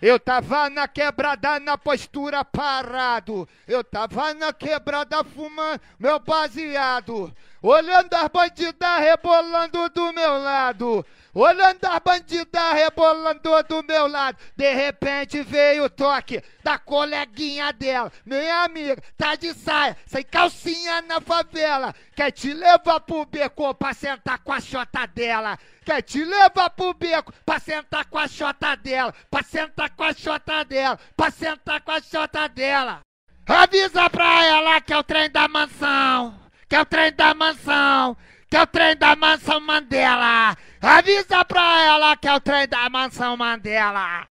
Eu tava na quebrada, na postura parado. Eu tava na quebrada, fumando meu baseado. Olhando as bandidas rebolando do meu lado. Olhando as bandidas rebolando do meu lado. De repente veio o toque da coleguinha dela. Minha amiga, tá de saia, sem calcinha na favela. Quer te levar pro beco pra sentar com a chota dela. Quer te levar pro beco pra sentar com a chota dela. Pra sentar com a chota dela. Pra sentar com a chota dela. Avisa pra ela que é o trem da mansão que é o trem da mansão, que é o trem da mansão Mandela. Avisa pra ela que é o trem da mansão Mandela.